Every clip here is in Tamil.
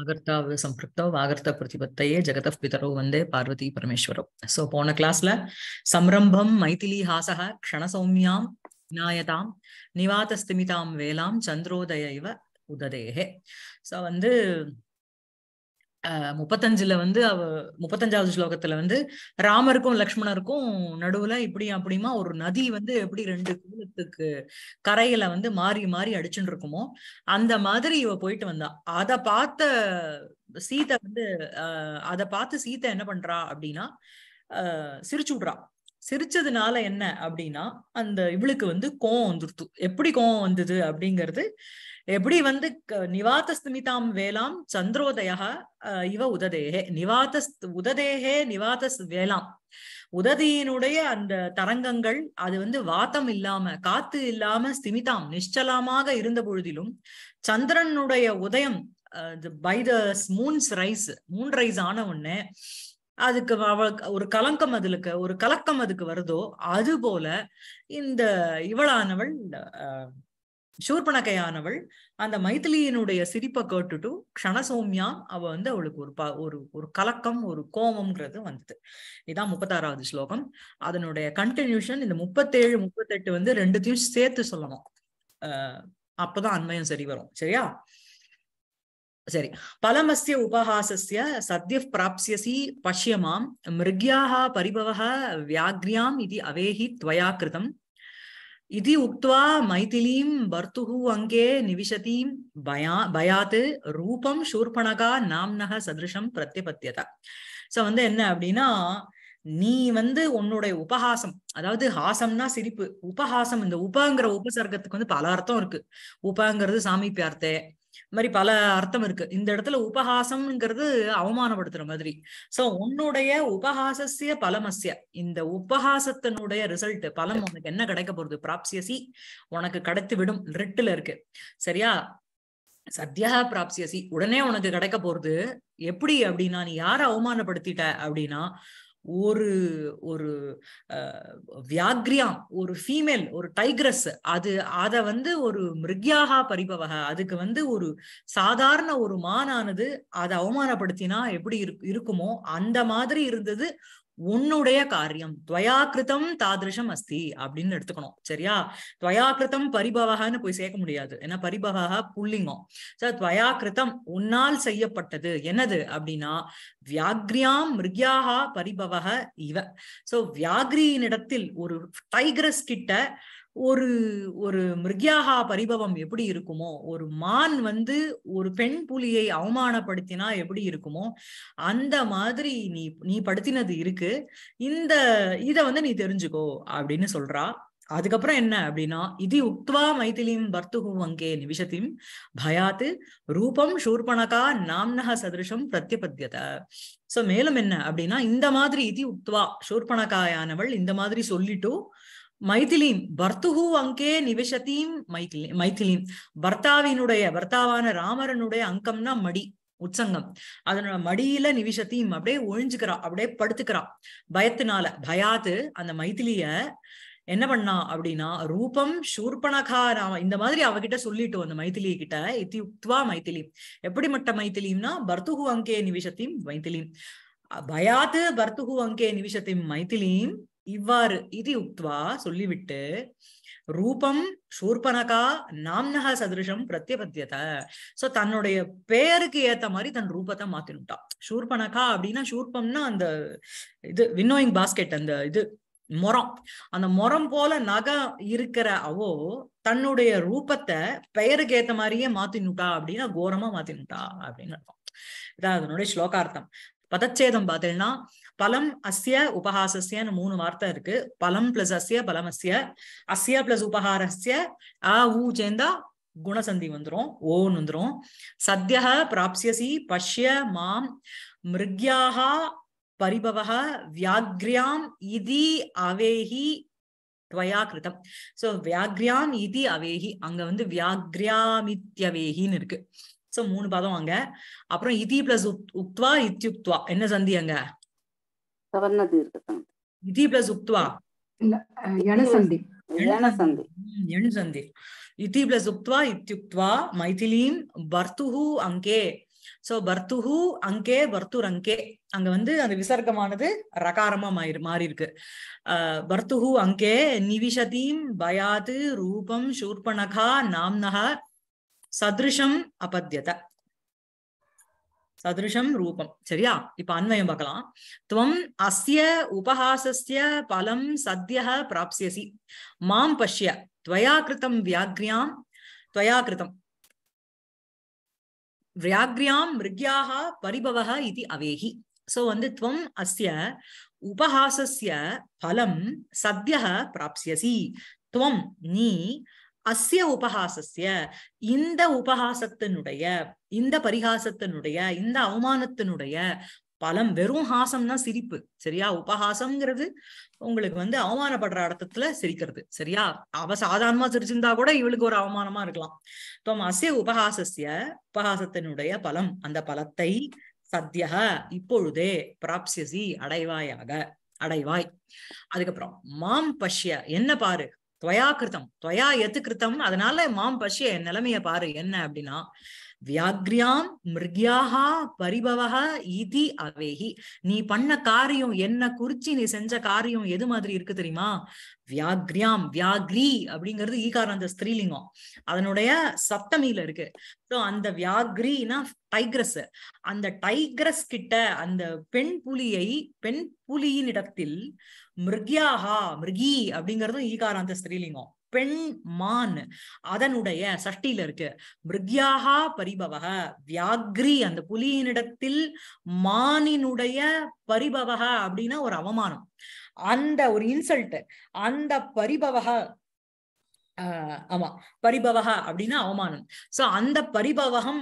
ஆகர்த்தாவ் சம்பிருப்தோ ஆகர்த்த பிரதிபத்தையே ஜெகத பிதரோ வந்தே பார்வதி பரமேஸ்வரோ சோ போன கிளாஸ்ல சம்ரம்பம் மைதிலி ஹாசக க்ஷணசௌமியாம் விநாயதாம் நிவாதஸ்திமிதாம் வேலாம் சந்திரோதய இவ உததேகே சோ வந்து முப்பத்தஞ்சுல வந்து அவ முப்பத்தஞ்சாவது ஸ்லோகத்துல வந்து ராமருக்கும் லக்ஷ்மணருக்கும் நடுவுல இப்படி அப்படிமா ஒரு நதி வந்து எப்படி ரெண்டு கூலத்துக்கு கரையில வந்து மாறி மாறி அடிச்சுட்டு இருக்குமோ அந்த மாதிரி இவ போயிட்டு வந்தா அத பார்த்த சீதை வந்து அஹ் அத பார்த்து சீத்த என்ன பண்றா அப்படின்னா அஹ் சிரிச்சு விடுறா சிரிச்சதுனால என்ன அப்படின்னா அந்த இவளுக்கு வந்து கோவம் வந்துருத்து எப்படி கோவம் வந்தது அப்படிங்கிறது எப்படி வந்து நிவாத்தஸ்மிதாம் வேளாம் சந்திரோதயா இவ உததேகே நிவாத்தஸ் உததேகே நிவாத்தஸ் வேளாம் உததியினுடைய அந்த தரங்கங்கள் அது வந்து வாத்தம் இல்லாம காத்து இல்லாம ஸ்திமிதாம் நிச்சலமாக இருந்த பொழுதிலும் சந்திரனுடைய உதயம் by the moon's rise moon rise ஆன உடனே அதுக்கு அவளுக்கு ஒரு கலங்கம் அதுக்கு ஒரு கலக்கம் அதுக்கு வருதோ அது போல இந்த இவளானவள் சூர்பனகையானவள் அந்த மைத்திலியினுடைய சிரிப்பை கேட்டுட்டு க்ஷணசோம்யா அவ வந்து அவளுக்கு ஒரு ப ஒரு ஒரு கலக்கம் ஒரு கோமம்ங்கிறது வந்தது இதான் முப்பத்தாறாவது ஸ்லோகம் அதனுடைய கண்டினியூஷன் இந்த முப்பத்தேழு முப்பத்தெட்டு வந்து ரெண்டுத்தையும் சேர்த்து சொல்லணும் ஆஹ் அப்பதான் அண்மையும் சரி வரும் சரியா சரி பலமஸ்ய உபஹாசிய சத்ய பிராப்சியசி பஷ்யமாம் மிருக்யாக பரிபவ வியாக்ரியாம் இது அவேஹி துவயா கிருதம் இது உக்வா மைதிலீம் भर्तुः அங்கே நிவிஷதீம் பயாத் ரூபம் ஷூர்பணகா நாம்னக சதிருஷம் பிரத்யபத்தியத சோ வந்து என்ன அப்படின்னா நீ வந்து உன்னுடைய உபஹாசம் அதாவது ஹாசம்னா சிரிப்பு உபஹாசம் இந்த உபங்கிற உபசர்க்கத்துக்கு வந்து பல அர்த்தம் இருக்கு உபங்கிறது சாமி பியார்த்தே மாதிரி பல அர்த்தம் இருக்கு இந்த இடத்துல உபஹாசம்ங்கிறது அவமானப்படுத்துற மாதிரி சோ உன்னுடைய உபஹாசசிய பலமசிய இந்த உபஹாசத்தினுடைய ரிசல்ட் பலம் உனக்கு என்ன கிடைக்க போறது பிராப்சியசி உனக்கு கிடைத்து விடும் ரிட்டுல இருக்கு சரியா சத்தியா பிராப்சியசி உடனே உனக்கு கிடைக்க போறது எப்படி அப்படின்னா நீ யார அவமானப்படுத்திட்ட அப்படின்னா ஒரு ஒரு வியாக்ரியாம் ஒரு ஃபீமேல் ஒரு டைக்ரஸ் அது அதை வந்து ஒரு மிருக்யாகா பரிபவக அதுக்கு வந்து ஒரு சாதாரண ஒரு மானானது அதை அவமானப்படுத்தினா எப்படி இருக்குமோ அந்த மாதிரி இருந்தது உன்னுடைய காரியம் துவயாக்கிருத்தம் தாதிருஷம் அஸ்தி அப்படின்னு எடுத்துக்கணும் சரியா துவயாக்கிருத்தம் பரிபவகான்னு போய் சேர்க்க முடியாது ஏன்னா பரிபவகா புள்ளிங்கம் சார் துவயாக்கிருத்தம் உன்னால் செய்யப்பட்டது என்னது அப்படின்னா வியாக்ரியாம் மிருகியாகா பரிபவக இவ சோ வியாகிரியினிடத்தில் ஒரு டைகிரஸ் கிட்ட ஒரு ஒரு மிருகியாகா பரிபவம் எப்படி இருக்குமோ ஒரு மான் வந்து ஒரு பெண் புலியை அவமானப்படுத்தினா எப்படி இருக்குமோ அந்த மாதிரி நீ நீ படுத்தினது இருக்கு இந்த இத வந்து நீ தெரிஞ்சுக்கோ அப்படின்னு சொல்றா அதுக்கப்புறம் என்ன அப்படின்னா இது உக்துவா மைத்திலியும் பர்த்துகு அங்கே நிமிஷத்தையும் பயாத்து ரூபம் ஷூர்பணகா நாம்னக சதிருஷம் பிரத்யபத்தியத சோ மேலும் என்ன அப்படின்னா இந்த மாதிரி இது உக்துவா ஷூர்பணகாயானவள் இந்த மாதிரி சொல்லிட்டு மைதிலீம் பர்த்துஹு அங்கே நிவசத்தீம் மைதிலி மைதிலீம் பர்த்தாவினுடைய பர்த்தாவான ராமரனுடைய அங்கம்னா மடி உற்சங்கம் அதனோட மடியில நிவிசத்தையும் அப்படியே ஒழிஞ்சுக்கிறா அப்படியே படுத்துக்கிறா பயத்தினால பயாது அந்த மைதிலிய என்ன பண்ணா அப்படின்னா ரூபம் ஷூர்பணகா நாம இந்த மாதிரி அவகிட்ட சொல்லிட்டோம் அந்த மைத்திலிய கிட்ட இத்தி உக்துவா மைதிலி எப்படிமட்ட மைதிலியும்னா பர்த்துகு அங்கே நிவிஷத்தையும் மைதிலியும் பயாத்து பர்த்துகு அங்கே நிமிஷத்தையும் மைதிலியும் இவ்வாறு இது உக்துவா சொல்லிவிட்டு ரூபம் ஷூர்பனகா நாம்னக சதிருஷம் பிரத்யபத்தியத சோ தன்னுடைய பெயருக்கு ஏத்த மாதிரி தன் ரூபத்தை மாத்தினுட்டான் ஷூர்பனகா அப்படின்னா ஷூர்பம்னா அந்த இது வின்னோயிங் பாஸ்கெட் அந்த இது முறம் அந்த முறம் போல நகை இருக்கிற அவோ தன்னுடைய ரூபத்தை பெயருக்கு ஏத்த மாதிரியே மாத்தினுட்டா அப்படின்னா கோரமா மாத்தினுட்டா அப்படின்னு அர்த்தம் இதான் அதனுடைய ஸ்லோகார்த்தம் பதச்சேதம் பாத்தீங்கன்னா பலம் அஸ்ய உபஹாசஸ்யன்னு மூணு வார்த்தை இருக்கு பலம் பிளஸ் அஸ்ய பலம் அஸ்ய அஸ்ய பிளஸ் உபஹாரஸ்ய ஆ ஊ சேர்ந்தா குணசந்தி வந்துரும் ஓன்னு வந்துரும் சத்யக பிராப்சியசி பஷ்ய மாம் மிருக்யாக பரிபவக வியாக்ரியாம் இதி அவேஹி துவயா கிருதம் சோ வியாக்ரியாம் இதி அவேஹி அங்க வந்து வியாக்ரியாமித்யவேகின்னு இருக்கு சோ மூணு பதம் அங்க அப்புறம் இதி பிளஸ் உக்துவா இத்யுக்துவா என்ன சந்தி அங்க இதி பிளஸ் உக்துவா எணசந்தி எணுசந்தி பிளஸ் உக்துவா இத்யுக்துவா மைதிலீம் பர்த்துஹு அங்கே சோ பர்த்துஹு அங்கே பர்த்துர் அங்கே அங்க வந்து அந்த விசர்க்கமானது ரகாரமா மாறி மாறி இருக்கு பர்த்துஹு அங்கே நிவிஷதீம் பயாது ரூபம் சூர்பனகா நாம்னகா சதிருஷம் அபத்தியத சதிருஷம் ரூபம் சரியா இப்ப அன்வயம் பார்க்கலாம் துவம் அஸ்ய உபஹாசஸ்ய பலம் சத்ய பிராப்சியசி மாம் பஷ்ய துவயா கிருத்தம் வியாக்ரியாம் துவயா கிருத்தம் வியாக்ரியாம் மிருக்யாக பரிபவக இது அவேகி சோ வந்து துவம் அஸ்ய உபஹாசஸ்ய பலம் சத்ய பிராப்சியசி துவம் நீ அஸ்ய உபஹாசஸ்ய இந்த உபஹாசத்தினுடைய இந்த பரிகாசத்தினுடைய இந்த அவமானத்தினுடைய பலம் வெறும் ஹாசம்னா சிரிப்பு சரியா உபஹாசம்ங்கிறது உங்களுக்கு வந்து அவமானப்படுற அர்த்தத்துல சிரிக்கிறது சரியா அவ சாதாரணமா சிரிச்சிருந்தா கூட இவளுக்கு ஒரு அவமானமா இருக்கலாம் இப்போ அசிய உபஹாசஸ்ய உபஹாசத்தினுடைய பலம் அந்த பலத்தை சத்தியக இப்பொழுதே பிராப்சியசி அடைவாயாக அடைவாய் அதுக்கப்புறம் மாம் பஷ்ய என்ன பாரு துவயா கிருத்தம் துவயா எத்து கிருத்தம் அதனால மாம் பசிய என் நிலைமைய பாரு என்ன அப்படின்னா வியாக்ரியாம் மிருகியாகா பரிபவக இதி அவேகி நீ பண்ண காரியம் என்ன குறிச்சி நீ செஞ்ச காரியம் எது மாதிரி இருக்கு தெரியுமா வியாக்ரியாம் வியாக்ரி அப்படிங்கிறது ஈகாரம் அந்த ஸ்திரீலிங்கம் அதனுடைய சப்தமியில இருக்கு ஸோ அந்த வியாக்ரினா டைக்ரஸ் அந்த டைக்ரஸ் கிட்ட அந்த பெண் புலியை பெண் புலியின் இடத்தில் மிருகியாஹா மிருகி அப்படிங்கறதும் ஈகாராந்த ஸ்திரீலிங்கம் பெண் மான் அதனுடைய சஷ்டியில இருக்கு மிருகியாஹா பரிபவக வியாக்ரி அந்த புலியினிடத்தில் மானினுடைய பரிபவக அப்படின்னா ஒரு அவமானம் அந்த ஒரு இன்சல்ட் அந்த பரிபவக ஆஹ் ஆமா பரிபவகா அப்படின்னா அவமானம் சோ அந்த பரிபவகம்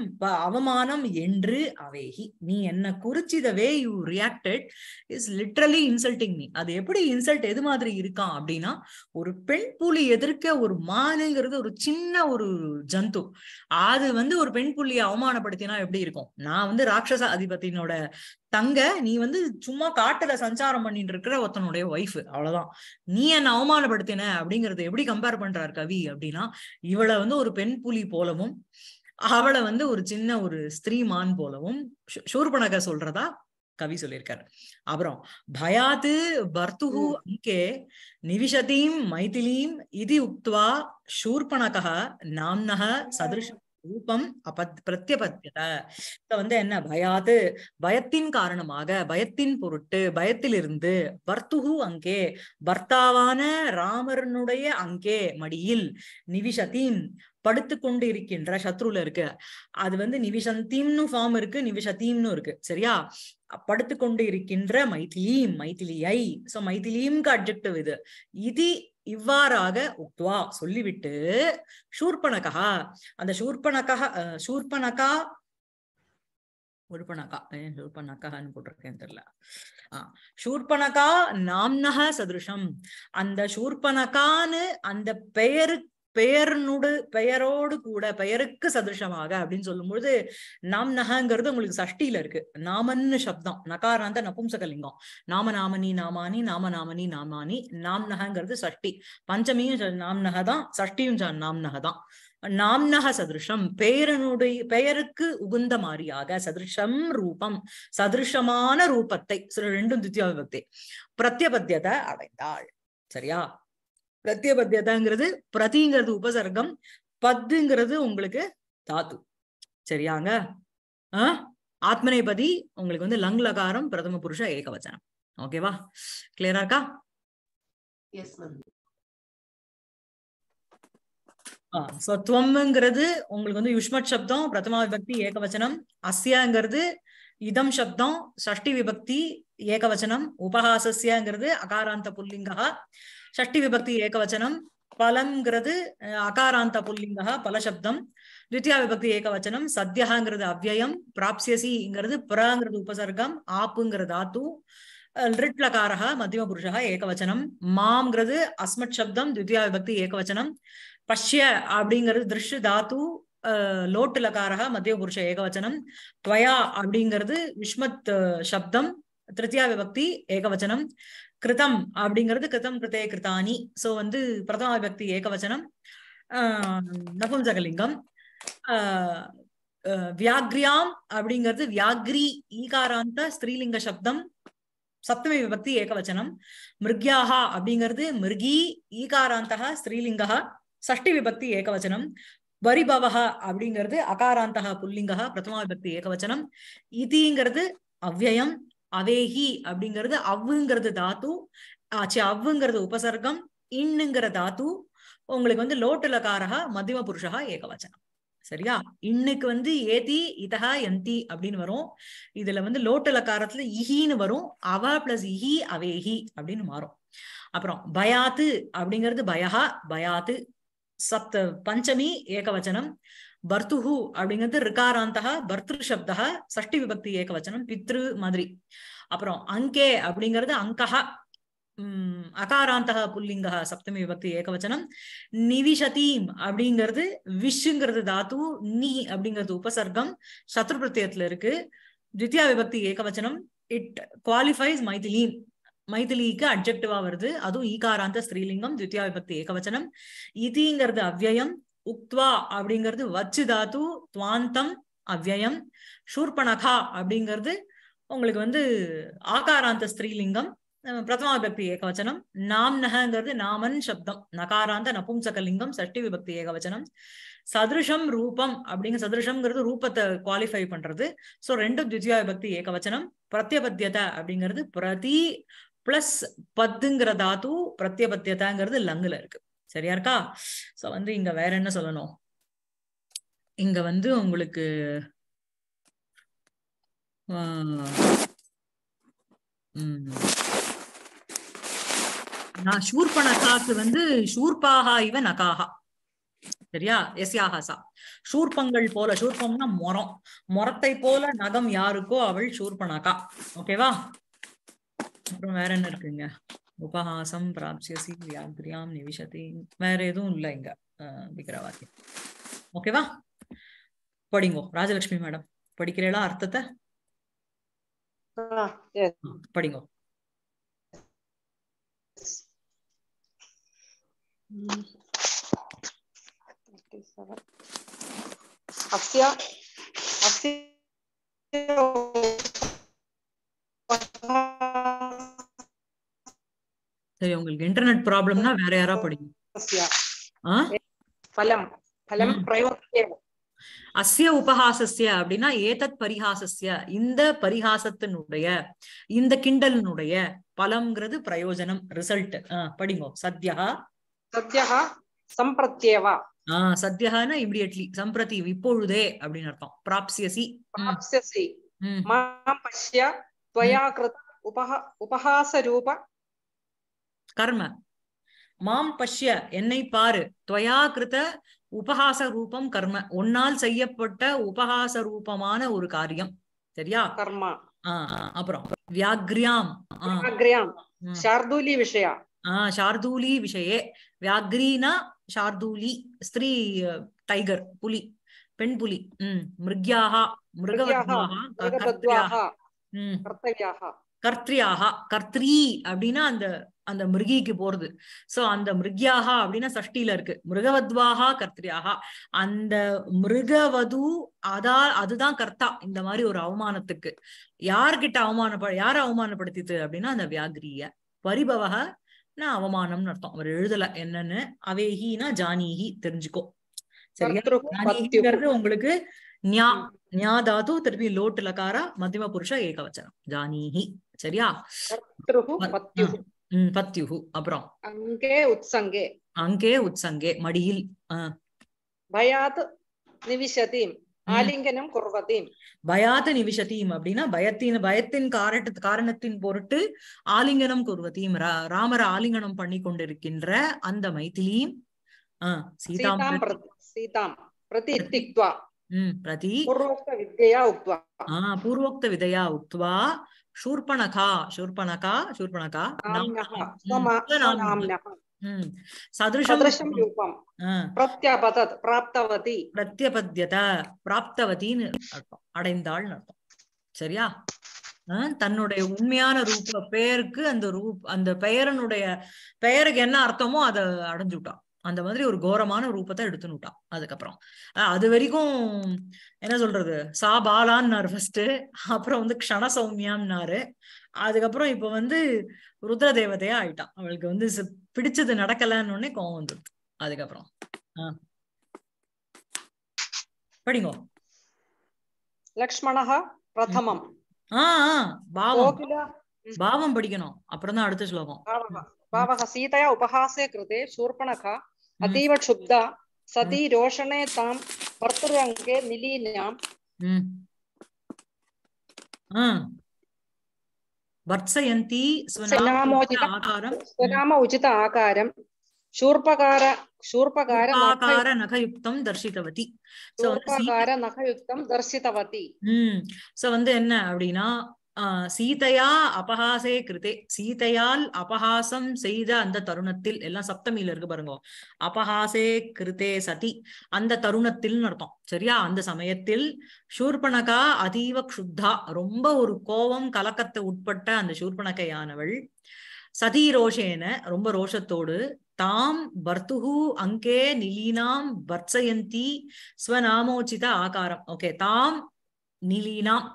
அவமானம் என்று அவேகி நீ என்ன குறிச்சி way you reacted is literally insulting நீ அது எப்படி இன்சல்ட் எது மாதிரி இருக்கான் அப்படின்னா ஒரு பெண் புலி எதிர்க்க ஒரு மானுங்கிறது ஒரு சின்ன ஒரு ஜந்து அது வந்து ஒரு பெண் புள்ளியை அவமானப்படுத்தினா எப்படி இருக்கும் நான் வந்து ராட்சச அதிபத்தினோட தங்க நீ வந்து சும்மா காட்டுல சஞ்சாரம் பண்ணிட்டு இருக்கிற ஒருத்தனுடைய ஒய்ஃப் அவ்வளவுதான் நீ என்ன அவமானப்படுத்தின அப்படிங்கறது எப்படி கம்பேர் பண்றாரு கவி அப்படின்னா இவளை வந்து ஒரு பெண் புலி போலவும் அவளை வந்து ஒரு சின்ன ஒரு ஸ்திரீ மான் போலவும் ஷூர்பனக சொல்றதா கவி சொல்லியிருக்காரு அப்புறம் பயாது பர்த்துஹு அங்கே நிவிஷதீம் மைதிலீம் இது உக்துவா ஷூர்பணக நாம்னக சதுருஷம் ரூபம் அபத் பிரத்யபத்தியத இப்ப வந்து என்ன பயாது பயத்தின் காரணமாக பயத்தின் பொருட்டு பயத்திலிருந்து வர்த்துகு அங்கே வர்த்தாவான ராமரனுடைய அங்கே மடியில் நிவிஷத்தின் படுத்து கொண்டு இருக்கின்ற சத்ருல இருக்கு அது வந்து நிவிஷந்தீம்னு ஃபார்ம் இருக்கு நிவிஷத்தீம்னு இருக்கு சரியா படுத்து கொண்டு இருக்கின்ற மைதிலீம் ஐ சோ மைத்திலீம்க்கு அப்ஜெக்டிவ் இது இது இவ்வாறாக உக்துவா சொல்லிவிட்டு ஷூர்பனகா அந்த ஷூர்பனகா ஷூர்பனகா ஒழுப்பணக்கா ஏன் ஷூர்பணக்கான்னு போட்டிருக்கேன் தெரியல ஆஹ் ஷூர்பணக்கா நாம்னக சதுருஷம் அந்த ஷூர்பனகான்னு அந்த பெயருக்கு பெயர்னுடு பெயரோடு கூட பெயருக்கு சதிருஷமாக அப்படின்னு சொல்லும்பொழுது நாம் நகங்கிறது உங்களுக்கு சஷ்டியில இருக்கு நாமன்னு சப்தம் நகாராந்த நபும்சகலிங்கம் நாம நாமனி நாமானி நாம நாமனி நாமானி நாம் நகங்கிறது சஷ்டி பஞ்சமியும் நாம் நகதான் சஷ்டியும் நாம் நகதான் தான் நாம்னக சதிருஷம் பெயரனுடைய பெயருக்கு உகுந்த மாதிரியாக சதிருஷம் ரூபம் சதிருஷமான ரூபத்தை ரெண்டும் தித்யா பிரத்யபத்தியத அடைந்தாள் சரியா பிரத்ய பத்தியதாங்கிறது பிரதிங்கிறது உபசர்க்கம் பத்துங்கிறது உங்களுக்கு தாத்து சரியாங்க ஆஹ் ஆத்மனைபதி உங்களுக்கு வந்து லங் லகாரம் பிரதம புருஷ ஏகவச்சனம் ஓகேவா கிளியரா இருக்கா சோ உங்களுக்கு வந்து யுஷ்மத் சப்தம் பிரதமா விபக்தி ஏகவச்சனம் அஸ்யாங்கிறது இதம் சப்தம் சஷ்டி விபக்தி ஏகவச்சனம் உபஹாசஸ்யாங்கிறது அகாராந்த புல்லிங்கா ஷஷ்டி விபக்தி ஏகவச்சனம் பலங்கிறது அகாராந்த புல்லிங்கா பலசப்தம் த்வித்தியா விபக்தி ஏகவச்சனம் சத்யாங்கிறது அவ்யயம் பிராப்சியசிங்கிறது புறாங்கிறது உபசர்க்கம் ஆப்புங்கிறது ஆத்து லிட்லகாரக மத்தியம புருஷா ஏகவச்சனம் மாம்ங்கிறது அஸ்மத் சப்தம் த்வித்தியா விபக்தி ஏகவச்சனம் பஷ்ய அப்படிங்கிறது திருஷ் தாத்து லோட்டு லகாரா மத்திய புருஷ ஏகவச்சனம் துவயா அப்படிங்கிறது விஷ்மத் சப்தம் திருத்தியா விபக்தி ஏகவச்சனம் கிருதம் அப்படிங்கிறது கிருதம் கிருத்தே கிருதானி சோ வந்து பிரதம விபக்தி ஏகவச்சனம் ஆஹ் நபும்சகலிங்கம் வியாக்ரியாம் அப்படிங்கிறது வியாக்ரி ஈகாராந்த ஸ்திரீலிங்க சப்தம் சப்தமி விபக்தி ஏகவச்சனம் மிருக்யாகா அப்படிங்கிறது மிருகி ஈகாராந்தக ஸ்ரீலிங்கா சஷ்டி விபக்தி ஏகவச்சனம் வரிபவக அப்படிங்கிறது அகாராந்தக புல்லிங்க பிரதமா விபக்தி ஏகவச்சனம் இதிங்கிறது அவ்வயம் அவேஹி அப்படிங்கிறது அவ்வுங்கிறது தாத்து ஆச்சு அவ்வுங்கிறது உபசர்க்கம் இன்னுங்கிற தாத்து உங்களுக்கு வந்து லோட்டுலக்காரகா மத்தியம புருஷகா ஏகவச்சனம் சரியா இன்னுக்கு வந்து ஏதி இதஹா எந்தி அப்படின்னு வரும் இதுல வந்து லோட்டலக்காரத்துல இஹின்னு வரும் அவ பிளஸ் இஹி அவேஹி அப்படின்னு மாறும் அப்புறம் பயாத்து அப்படிங்கிறது பயஹா பயாத்து சப்த பஞ்சமி ஏகவச்சனம் பர்த்துஹு அப்படிங்கிறது ரிகாராந்தா பர்திரு சப்தா சஷ்டி விபக்தி ஏகவச்சனம் பித்ரு மாதிரி அப்புறம் அங்கே அப்படிங்கிறது அங்கஹா உம் அகாராந்தா புல்லிங்கா சப்தமி விபக்தி ஏகவச்சனம் நிவிஷதீம் அப்படிங்கிறது விஷுங்கிறது தாத்து நீ அப்படிங்கிறது உபசர்க்கம் சத்ரு பிரத்தியத்துல இருக்கு தித்யா விபக்தி ஏகவச்சனம் இட் குவாலிஃபைஸ் மைதிலீம் மைதிலிக்கு அப்ஜெக்டிவா வருது அதுவும் ஈகாராந்த ஸ்ரீலிங்கம் தித்யா விபக்தி ஏகவச்சனம் இதிங்கிறது அவ்வயம் உக்த்வா அப்படிங்கிறது வச்சு தாத்து துவாந்தம் அவ்வயம் ஷூர்பணகா அப்படிங்கிறது உங்களுக்கு வந்து ஆகாராந்த ஸ்திரீலிங்கம் பிரதமா விபக்தி ஏகவச்சனம் நாம் நகங்கிறது நாமன் சப்தம் நகாராந்த நபும்சகலிங்கம் சஷ்டி விபக்தி ஏகவச்சனம் சதுருஷம் ரூபம் அப்படிங்க சதிருஷம்ங்கிறது ரூபத்தை குவாலிஃபை பண்றது ஸோ ரெண்டும் தித்யா விபக்தி ஏகவச்சனம் பிரத்யபத்தியத அப்படிங்கிறது பிரதி பிளஸ் பத்துங்கிற தாத்து பிரத்யபத்தியதாங்கிறது லங்குல இருக்கு சரியா இருக்கா சோ வந்து இங்க வேற என்ன சொல்லணும் இங்க வந்து உங்களுக்கு நான் ஷூர்பனகாக்கு வந்து ஷூர்பாகா இவ நகாகா சரியா யாகாசா ஷூர்பங்கள் போல ஷூர்பம்னா மொரம் மொரத்தை போல நகம் யாருக்கோ அவள் ஷூர்பனாக்கா ஓகேவா அப்புறம் வேற என்ன இருக்குங்க உபஹாசம் பிராப்சியசி வியாக்ரியாம் நிவிஷதி வேற எதுவும் இல்லை இங்க அப்படிங்கிற ஓகேவா படிங்கோ ராஜலட்சுமி மேடம் படிக்கிறீங்களா அர்த்தத்தை படிங்கோ அஸ்யா அஸ்யா சரி உங்களுக்கு இன்டர்நெட் ப்ராப்ளம்னா வேற யாரா படிங்க அசிய உபஹாசஸ்ய அப்படின்னா ஏதத் பரிஹாசஸ்ய இந்த பரிஹாசத்தினுடைய இந்த கிண்டலினுடைய பலம்ங்கிறது பிரயோஜனம் ரிசல்ட் படிங்கோ சத்யா சத்யா சம்பிரத்யவா ஆஹ் சத்யஹானா இமிடியட்லி சம்பிரதி இப்பொழுதே அப்படின்னு அர்த்தம் பிராப்சியசி பிராப்சியசி மாம் பஷ்ய துவயா கிருத உபஹாச ரூப கர்ம மாம் பஷ்ய என்னை பாரு துவயா கிருத உபகாச ரூபம் கர்ம உன்னால் செய்யப்பட்ட உபகாச ரூபமான ஒரு காரியம் சரியா கர்மா அப்புறம் வியாக்ரியாம் விஷயா ஆஹ் ஷார்தூலி விஷயே வியாக்ரீனா ஷார்தூலி ஸ்திரீ டைகர் புலி பெண் புலி உம் மிருக்யாகா மிருகவத்வாகா கர்த்திரியாக கர்த்ரியாக கர்த்ரி அப்படின்னா அந்த அந்த மிருகிக்கு போறது சோ அந்த மிருகியாகா அப்படின்னா சஷ்டியில இருக்கு மிருகவத்வாகா கர்த்திரியாகா அந்த மிருகவது அதா அதுதான் கர்த்தா இந்த மாதிரி ஒரு அவமானத்துக்கு யார்கிட்ட அவமானப்ப யார அவமானப்படுத்திது அப்படின்னா அந்த வியாகிரிய பரிபவக நான் அவமானம்னு அர்த்தம் அவர் எழுதல என்னன்னு அவேஹினா ஜானீஹி தெரிஞ்சுக்கோ சரியா உங்களுக்கு ஞா ஞா தாது திருப்பி லோட்டு லக்காரா மத்தியம புருஷ ஏகவச்சனம் ஜானீஹி சரியா பத்யுஹு அப்புறம் அங்கே உத்சங்கே அங்கே உத்சங்கே மடியில் பயாத் நிவிஷதீம் ஆலிங்கனம் குர்வதீம் பயாத் நிவிஷதீம் அப்படின்னா பயத்தின் பயத்தின் காரண காரணத்தின் பொருட்டு ஆலிங்கனம் குர்வதீம் ராமர ஆலிங்கனம் பண்ணி கொண்டிருக்கின்ற அந்த மைத்திலியும் சீதாம் சீதாம் பிரதி திக்வா பிரதி பூர்வோக்த விதையா உக்வா பூர்வோக்த விதையா உக்வா शूर्पणखा शूर्पणखा शूर्पणखा सदृशं பிராப்தவதின்னு அர்த்தம் அடைந்தாள்னு அர்த்தம் சரியா தன்னுடைய உண்மையான ரூப பெயருக்கு அந்த ரூப் அந்த பெயரனுடைய பெயருக்கு என்ன அர்த்தமோ அதை அடைஞ்சு விட்டான் அந்த மாதிரி ஒரு கோரமான ரூபத்தை விட்டான் அதுக்கப்புறம் அது வரைக்கும் என்ன சொல்றது சா பாலான்னாரு ஃபர்ஸ்ட் அப்புறம் வந்து க்ஷண சௌமியான்னாரு அதுக்கப்புறம் இப்ப வந்து ருத்ர தேவதையா ஆயிட்டான் அவளுக்கு வந்து பிடிச்சது நடக்கலன்னு உடனே கோவம் வந்துருது அதுக்கப்புறம் ஆஹ் படிங்கோ லக்ஷ்மணஹா பிரதமம் ஆஹ் பாவம் பாவம் படிக்கணும் அப்புறம் தான் அடுத்த ஸ்லோகம் பாவக சீதையா உபஹாசே கிருதே சூர்பணகா അതീവ ക്ഷുബ്ധ സതി രോഷണേ താം ഭർത്തൃരംഗെ നിലീനാം ഭർസയന്തി என்ன சீதையா அபஹாசே கிருதே சீதையால் அபஹாசம் செய்த அந்த தருணத்தில் எல்லாம் சப்தமியில இருக்கு பாருங்க அபஹாசே கிருதே சதி அந்த தருணத்தில் அர்த்தம் சரியா அந்த சமயத்தில் ஷூர்பணகா அதீவ க்ஷுத்தா ரொம்ப ஒரு கோபம் கலக்கத்தை உட்பட்ட அந்த ஷூர்பணகையானவள் சதி ரோஷேன ரொம்ப ரோஷத்தோடு தாம் பர்த்துகு அங்கே நிலீனாம் வர்ச்சயந்தி ஸ்வநாமோச்சித ஆகாரம் ஓகே தாம் நிலீனாம்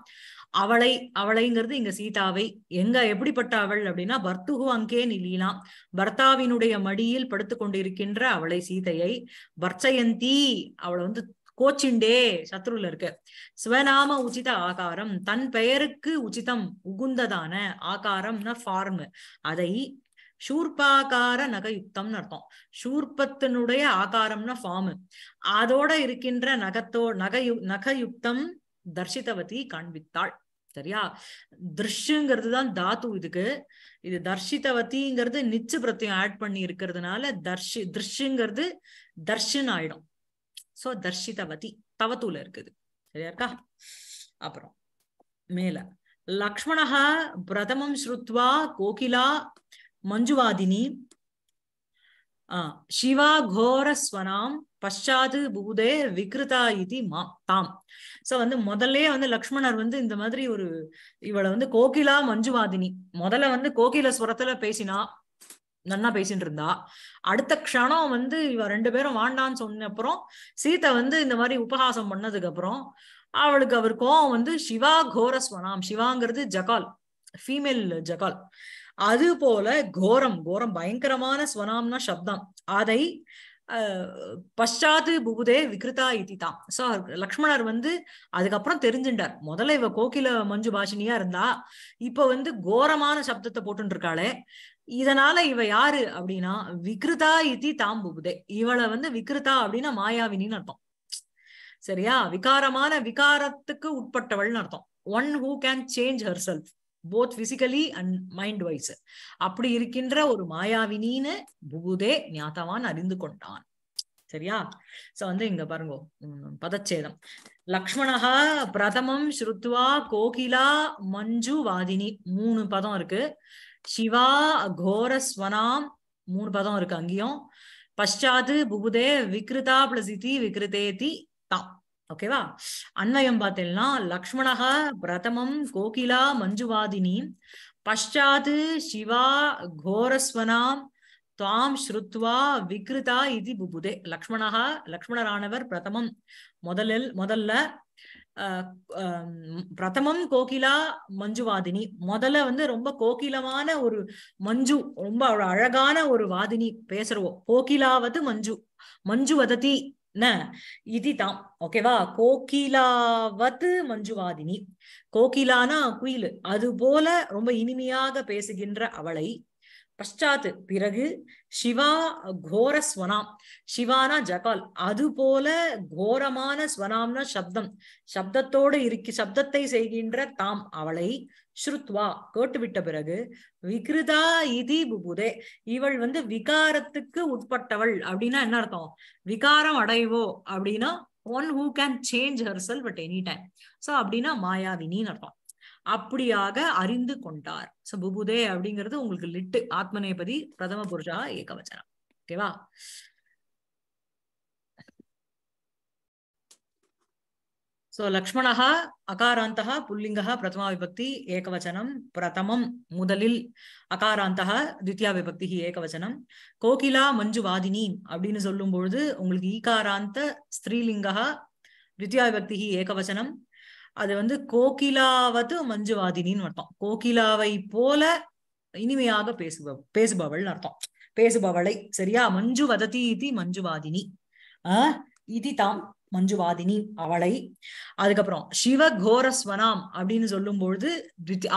அவளை அவளைங்கிறது இங்க சீதாவை எங்க எப்படிப்பட்ட அவள் அப்படின்னா பர்த்துகு அங்கே நிலீலாம் பர்த்தாவினுடைய மடியில் படுத்து கொண்டிருக்கின்ற அவளை சீதையை பர்ச்சயந்தி அவளை வந்து கோச்சிண்டே சத்ருல இருக்கு ஸ்வநாம உச்சித ஆகாரம் தன் பெயருக்கு உச்சிதம் உகுந்ததான ஆகாரம்னா ஃபார்ம் அதை ஷூர்பாகார நகயுக்தம்னு அர்த்தம் சூர்பத்தினுடைய ஆகாரம்னா ஃபார்ம் அதோட இருக்கின்ற நகத்தோ நகயு நகயுக்தம் தர்ஷிதவதி காண்பித்தாள் சரியா திருஷ்யங்கிறது தான் தாத்து இதுக்கு இது தர்ஷிதவதிங்கிறது நிச்ச பிரத்தியம் ஆட் பண்ணி இருக்கிறதுனால தர்ஷி திருஷ்யங்கிறது தர்ஷன் ஆயிடும் சோ தர்ஷிதவதி தவத்துல இருக்குது சரியா இருக்கா அப்புறம் மேல லக்ஷ்மணா பிரதமம் ஸ்ருத்வா கோகிலா மஞ்சுவாதினி சிவா கோரஸ்வனாம் பஷாது பூதே விக்ருதா இது மா தாம் சோ வந்து முதல்ல வந்து லக்ஷ்மணர் வந்து இந்த மாதிரி ஒரு இவளை வந்து கோகிலா மஞ்சுவாதினி முதல்ல வந்து கோகில சுரத்துல பேசினா நன்னா பேசிட்டு இருந்தா அடுத்த க்ஷணம் வந்து இவ ரெண்டு பேரும் வாண்டான்னு சொன்ன அப்புறம் சீத்தை வந்து இந்த மாதிரி உபகாசம் பண்ணதுக்கு அப்புறம் அவளுக்கு அவர் கோவம் வந்து சிவா கோரஸ்வனாம் சிவாங்கிறது ஜகால் ஃபீமேல் ஜகால் அது போல கோரம் கோரம் பயங்கரமான ஸ்வனாம்னா சப்தம் அதை பஷாது புபுதே விக்ருதா இத்தி தான் சோ லக்ஷ்மணர் வந்து அதுக்கப்புறம் தெரிஞ்சுட்டார் முதல்ல இவ கோகில மஞ்சு பாஷினியா இருந்தா இப்ப வந்து கோரமான சப்தத்தை போட்டுருக்காளே இதனால இவ யாரு அப்படின்னா விக்ருதா இத்தி தாம் புபுதே இவளை வந்து விக்ருதா அப்படின்னா மாயாவினின்னு அர்த்தம் சரியா விகாரமான விகாரத்துக்கு உட்பட்டவள்னு அர்த்தம் one who can change herself both physically and mind wise அப்படி இருக்கின்ற ஒரு மாயாவினின்னு புகுதே ஞாத்தவான் அறிந்து கொண்டான் சரியா சோ வந்து இங்க பாருங்க பதச்சேதம் லக்ஷ்மணா பிரதமம் ஸ்ருத்வா கோகிலா மஞ்சு வாதினி மூணு பதம் இருக்கு சிவா கோரஸ்வனாம் மூணு பதம் இருக்கு அங்கேயும் பஷாத்து புகுதே விக்ருதா பிளஸ் இதி விக்ருதேதி தான் ஓகேவா அன்வயம் பார்த்தேன்னா லக்ஷ்மணக பிரதமம் கோகிலா மஞ்சுவாதினி பஷாத்து சிவா கோரஸ்வனாம் துவாம் ஸ்ருத்வா விக்ருதா இது புபுதே லக்ஷ்மணா லக்ஷ்மணரானவர் பிரதமம் முதலில் முதல்ல பிரதமம் கோகிலா மஞ்சுவாதினி முதல்ல வந்து ரொம்ப கோகிலமான ஒரு மஞ்சு ரொம்ப அழகான ஒரு வாதினி பேசுறவோ கோகிலாவது மஞ்சு மஞ்சு வததி இதுதான் ஓகேவா கோகிலாவது மஞ்சுவாதினி கோகிலானா குயில் அது போல ரொம்ப இனிமையாக பேசுகின்ற அவளை பஷ்டாத்து பிறகு சிவா கோர ஸ்வனாம் சிவானா ஜகால் அது போல கோரமான ஸ்வனாம்னா சப்தம் சப்தத்தோடு இருக்கி சப்தத்தை செய்கின்ற தாம் அவளை ஸ்ருத்வா கேட்டுவிட்ட பிறகு விகிருதா இதி புபுதே இவள் வந்து விகாரத்துக்கு உட்பட்டவள் அப்படின்னா என்ன அர்த்தம் விகாரம் அடைவோ அப்படின்னா one who can change her but any time so அப்படின்னா மாயாவினின்னு அர்த்தம் அப்படியாக அறிந்து கொண்டார் சோ புபுதே அப்படிங்கிறது உங்களுக்கு லிட்டு ஆத்மநேபதி பிரதம புருஷா ஏகவச்சனம் ஓகேவா சோ లక్ష్మణ అకారాంత புல்லிங்க ప్రథమా விபக்தி ஏகவச்சனம் பிரதமம் முதலில் அகாராந்தக தித்யா விபக்தி ஏகவச்சனம் கோகிலா மஞ்சுவாதினி அப்படின்னு சொல்லும் பொழுது உங்களுக்கு ஈகாராந்த ஸ்திரீலிங்கா தித்யா விபக்தி ஏகவச்சனம் அது வந்து கோகிலாவது மஞ்சுவாதினின்னு அர்த்தம் கோகிலாவை போல இனிமையாக பேசுப பேசுபவள் அர்த்தம் பேசுபவளை சரியா மஞ்சு வததி இது மஞ்சுவாதினி ஆஹ் இது தாம் மஞ்சுவாதினி அவளை அதுக்கப்புறம் சிவ கோரஸ்வனாம் அப்படின்னு சொல்லும் பொழுது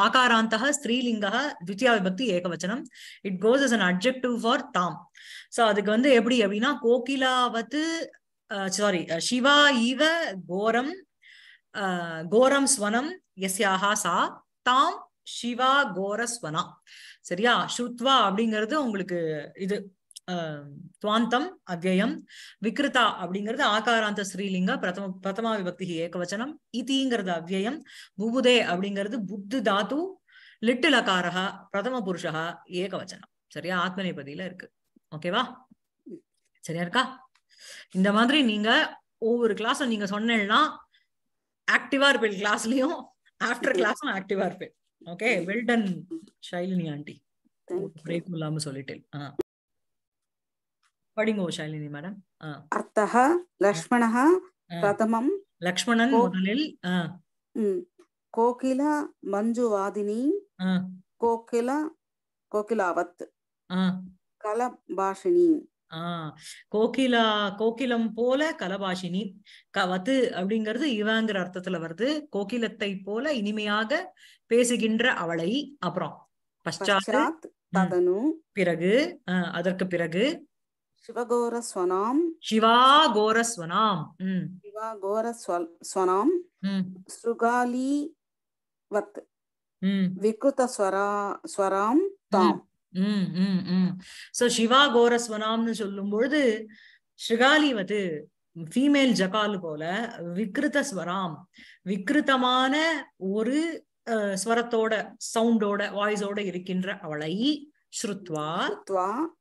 ஆகாராந்தக ஸ்ரீலிங்கா துத்தியா விபக்தி ஏகவச்சனம் it goes is an objective for தாம் சோ அதுக்கு வந்து எப்படி அப்படின்னா கோகிலாவது சாரி சிவா இவ கோரம் கோரம் ஸ்வனம் எஸ்யாக சா தாம் சிவா கோரஸ்வனா சரியா ஸ்ருத்வா அப்படிங்கிறது உங்களுக்கு இது துவாந்தம் அவ்வயம் விக்ருதா அப்படிங்கிறது ஆகாராந்த ஸ்ரீலிங்க பிரதம பிரதமா விபக்தி ஏகவச்சனம் இதிங்கிறது அவ்வயம் புபுதே அப்படிங்கிறது புத்து தாத்து லிட்டு லகாரா பிரதம புருஷா ஏகவச்சனம் சரியா ஆத்மநேபதியில இருக்கு ஓகேவா சரியா இருக்கா இந்த மாதிரி நீங்க ஒவ்வொரு கிளாஸும் நீங்க சொன்னேன்னா ஆக்டிவா இருப்பேன் கிளாஸ்லயும் ஆஃப்டர் கிளாஸும் ஆக்டிவா இருப்பேன் ஓகே வெல்டன் ஷைலினி ஆண்டி பிரேக் இல்லாம சொல்லிட்டேன் படிங்கோ ஷாலினி மேடம் அர்த்தஹ லக்ஷ்மணஹ பிரதமம் லக்ஷ்மணன் முதலில் கோகில மஞ்சுவாதினி கோகில கோகிலாவத் கலபாஷினி கோகிலா கோகிலம் போல கலபாஷினி கவது அப்படிங்கிறது இவங்கிற அர்த்தத்துல வருது கோகிலத்தை போல இனிமையாக பேசுகின்ற அவளை அப்புறம் பஷாத் பிறகு அதற்கு பிறகு சிவகோரஸ்வனாம் சிவா கோரஸ்வனாம் சிவாகோரஸ்வனாம் சிவாகோரஸ்வனாம் சுகாலி வத் விக்ருதஸ்வராம் தாம் சோ சிவா சிவாகோரஸ்வனாம்னு சொல்லும் பொழுது ஸ்ருகாலிவது ஃபீமேல் ஜகால் போல விக்ருத ஸ்வராம் விக்ருதமான ஒரு ஸ்வரத்தோட சவுண்டோட வாய்ஸோட இருக்கின்ற அவளை ஸ்ருத்வா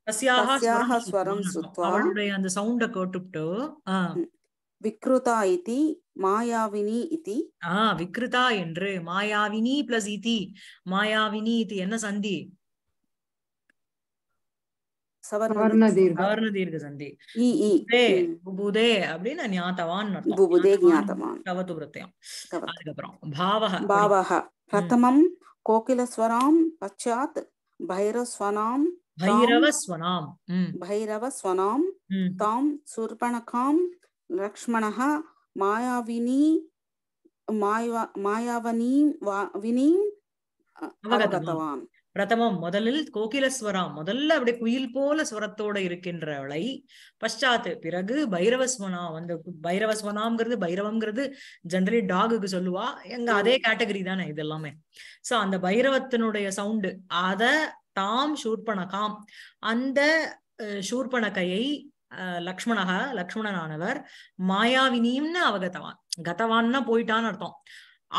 தஸ்யாஹ ஸ்வரம் ஸ்ருத்வா அவளுடைய அந்த சவுண்ட கேட்டுட்டு விக்ருதா இதி மாயாவினி இதி ஆ விக்ருதா என்று மாயாவினி பிளஸ் இதி மாயாவினி இது என்ன சந்தி அதுக்கப்புறம் கோகிலஸ்வராம் பச்சாத் பைரஸ்வனாம் பைரவஸ்வனாம் பைரவஸ்வனாம் தாம் சுர்பணகாம் லக்ஷ்மணः மாயாவினி மாயாவனீம் வினீம் அவகதவான் பிரதமம் முதலில் கோகிலஸ்வரம் முதல்ல அப்படி குயில் போல ஸ்வரத்தோட இருக்கின்றவளை பஷாத்து பிறகு பைரவஸ்வனா வந்து பைரவஸ்வனாம்ங்கிறது பைரவம்ங்கிறது ஜென்ரலி டாகுக்கு சொல்லுவா எங்க அதே கேட்டகரி தானே இது எல்லாமே சோ அந்த பைரவத்தினுடைய சவுண்டு அத தாம் சூர்பணகாம் அந்த சூர்பணகையை லக்ஷ்மணக லக்ஷ்மணனானவர் மாயாவினின்னு அவகத்தவான் கதவான்னா போயிட்டான்னு அர்த்தம்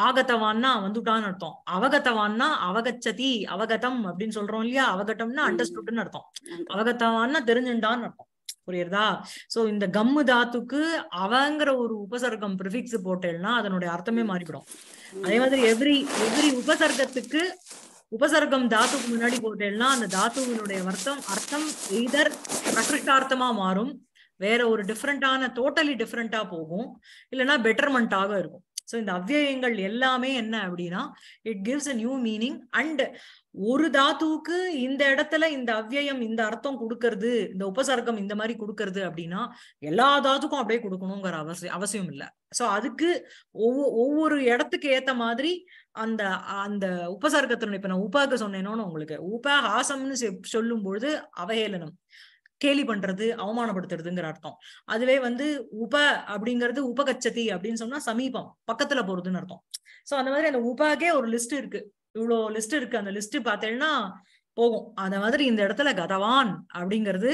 ஆகத்தவான்னா வந்துட்டான்னு அர்த்தம் அவகத்தவான்னா அவகச்சதி அவகதம் அப்படின்னு சொல்றோம் இல்லையா அவகட்டம்னா அண்டர்ஸ்டுட்னு அர்த்தம் அவகத்தவான்னா தெரிஞ்சுட்டான்னு அர்த்தம் புரியுறதா சோ இந்த கம்மு தாத்துக்கு அவங்கிற ஒரு உபசர்க்கம் ப்ரிஃபிக்ஸ் போட்டேன்னா அதனுடைய அர்த்தமே மாறிவிடும் அதே மாதிரி எவ்ரி எவ்ரி உபசர்க்கத்துக்கு உபசர்க்கம் தாத்துக்கு முன்னாடி போட்டேன்னா அந்த தாத்துவினுடைய அர்த்தம் அர்த்தம் எய்தர் பிரகிருஷ்டார்த்தமா மாறும் வேற ஒரு டிஃப்ரெண்டான டோட்டலி டிஃப்ரெண்டா போகும் இல்லைன்னா பெட்டர்மெண்ட் ஆக இருக்கும் ஸோ இந்த அவ்வயங்கள் எல்லாமே என்ன அப்படின்னா it gives a new meaning and ஒரு தாத்துவுக்கு இந்த இடத்துல இந்த அவ்வயம் இந்த அர்த்தம் கொடுக்கறது இந்த உபசர்க்கம் இந்த மாதிரி கொடுக்கறது அப்படின்னா எல்லா தாத்துக்கும் அப்படியே கொடுக்கணுங்கிற அவசியம் அவசியம் இல்லை ஸோ அதுக்கு ஒவ்வொரு ஒவ்வொரு இடத்துக்கு ஏத்த மாதிரி அந்த அந்த உபசர்க்கத்தினுடைய இப்ப நான் உபாக்க சொன்னேனோன்னு உங்களுக்கு உபா ஹாசம்னு சொல்லும் பொழுது அவஹேளனம் கேலி பண்றது அவமானப்படுத்துறதுங்கிற அர்த்தம் அதுவே வந்து உப அப்படிங்கிறது உபகச்சதி அப்படின்னு சொன்னா சமீபம் பக்கத்துல போறதுன்னு அர்த்தம் சோ அந்த மாதிரி அந்த உபாகே ஒரு லிஸ்ட் இருக்கு இவ்வளோ லிஸ்ட் இருக்கு அந்த லிஸ்ட் பார்த்தேன்னா போகும் அந்த மாதிரி இந்த இடத்துல கதவான் அப்படிங்கிறது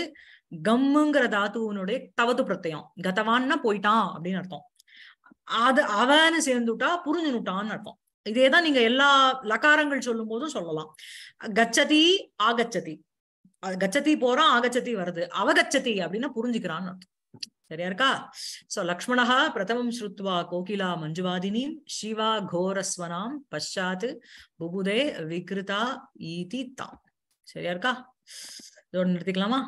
கம்முங்கிற தாத்துவனுடைய தவத்து பிரத்தயம் கதவான்னா போயிட்டான் அப்படின்னு அர்த்தம் அது அவன்னு சேர்ந்துட்டா புரிஞ்சுனுட்டான்னு அர்த்தம் இதேதான் நீங்க எல்லா லக்காரங்கள் சொல்லும் போதும் சொல்லலாம் கச்சதி ஆகச்சதி கச்சத்தி போறோம் ஆகச்சத்தி வருது அவகச்சதி அப்படின்னா புரிஞ்சுக்கிறான்னு சரியா இருக்கா சோ லக்ஷ்மணா பிரதமம் ஸ்ருத்வா கோகிலா மஞ்சுவாதினி சிவா கோரஸ்வனாம் பஷாத் புபுதே விக்ருதா ஈதி தாம் சரியா இருக்கா இதோட நிறுத்திக்கலாமா